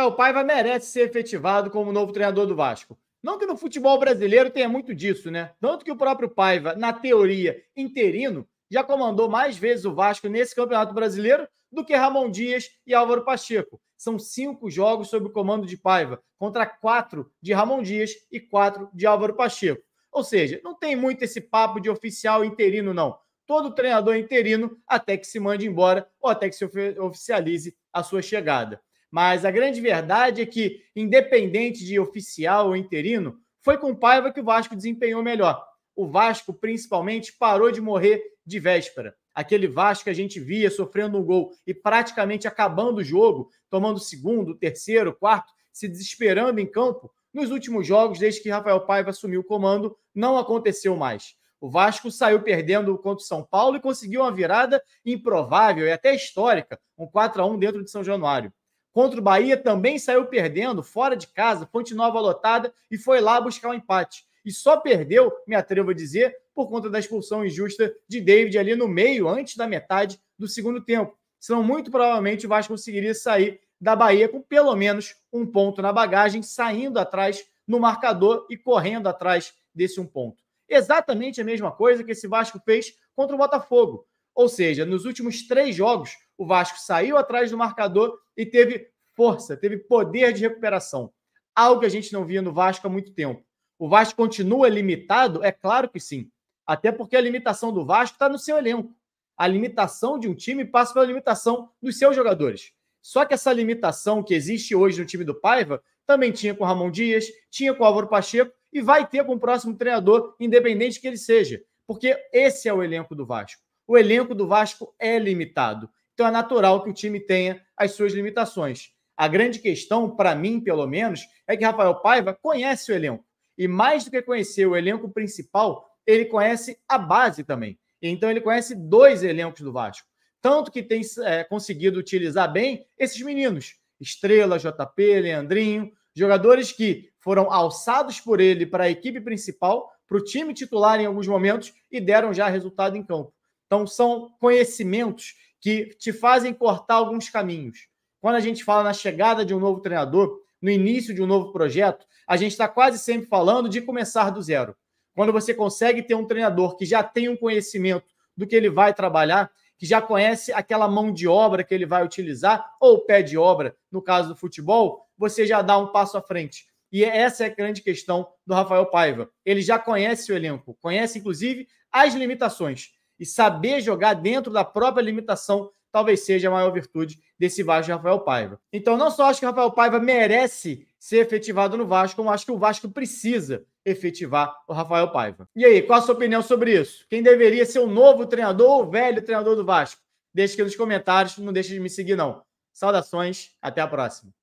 Rafael Paiva merece ser efetivado como novo treinador do Vasco. Não que no futebol brasileiro tenha muito disso, né? Tanto que o próprio Paiva, na teoria, interino, já comandou mais vezes o Vasco nesse Campeonato Brasileiro do que Ramon Dias e Álvaro Pacheco. São cinco jogos sob o comando de Paiva, contra quatro de Ramon Dias e quatro de Álvaro Pacheco. Ou seja, não tem muito esse papo de oficial interino, não. Todo treinador é interino até que se mande embora ou até que se oficialize a sua chegada. Mas a grande verdade é que, independente de oficial ou interino, foi com Paiva que o Vasco desempenhou melhor. O Vasco, principalmente, parou de morrer de véspera. Aquele Vasco que a gente via sofrendo um gol e praticamente acabando o jogo, tomando segundo, terceiro, quarto, se desesperando em campo, nos últimos jogos, desde que Rafael Paiva assumiu o comando, não aconteceu mais. O Vasco saiu perdendo contra o São Paulo e conseguiu uma virada improvável e até histórica, um 4 a 1 dentro de São Januário contra o Bahia, também saiu perdendo, fora de casa, Ponte Nova lotada, e foi lá buscar o um empate. E só perdeu, me atrevo a dizer, por conta da expulsão injusta de David ali no meio, antes da metade do segundo tempo. Senão, muito provavelmente, o Vasco conseguiria sair da Bahia com pelo menos um ponto na bagagem, saindo atrás no marcador e correndo atrás desse um ponto. Exatamente a mesma coisa que esse Vasco fez contra o Botafogo. Ou seja, nos últimos três jogos, o Vasco saiu atrás do marcador e teve força, teve poder de recuperação. Algo que a gente não via no Vasco há muito tempo. O Vasco continua limitado? É claro que sim. Até porque a limitação do Vasco está no seu elenco. A limitação de um time passa pela limitação dos seus jogadores. Só que essa limitação que existe hoje no time do Paiva também tinha com o Ramon Dias, tinha com o Álvaro Pacheco e vai ter com o próximo treinador, independente que ele seja. Porque esse é o elenco do Vasco o elenco do Vasco é limitado. Então é natural que o time tenha as suas limitações. A grande questão, para mim, pelo menos, é que Rafael Paiva conhece o elenco. E mais do que conhecer o elenco principal, ele conhece a base também. Então ele conhece dois elencos do Vasco. Tanto que tem é, conseguido utilizar bem esses meninos. Estrela, JP, Leandrinho, jogadores que foram alçados por ele para a equipe principal, para o time titular em alguns momentos e deram já resultado em campo. Então, são conhecimentos que te fazem cortar alguns caminhos. Quando a gente fala na chegada de um novo treinador, no início de um novo projeto, a gente está quase sempre falando de começar do zero. Quando você consegue ter um treinador que já tem um conhecimento do que ele vai trabalhar, que já conhece aquela mão de obra que ele vai utilizar, ou pé de obra, no caso do futebol, você já dá um passo à frente. E essa é a grande questão do Rafael Paiva. Ele já conhece o elenco, conhece inclusive as limitações e saber jogar dentro da própria limitação talvez seja a maior virtude desse Vasco de Rafael Paiva. Então, não só acho que o Rafael Paiva merece ser efetivado no Vasco, como acho que o Vasco precisa efetivar o Rafael Paiva. E aí, qual a sua opinião sobre isso? Quem deveria ser o novo treinador ou o velho treinador do Vasco? Deixe aqui nos comentários, não deixe de me seguir, não. Saudações, até a próxima.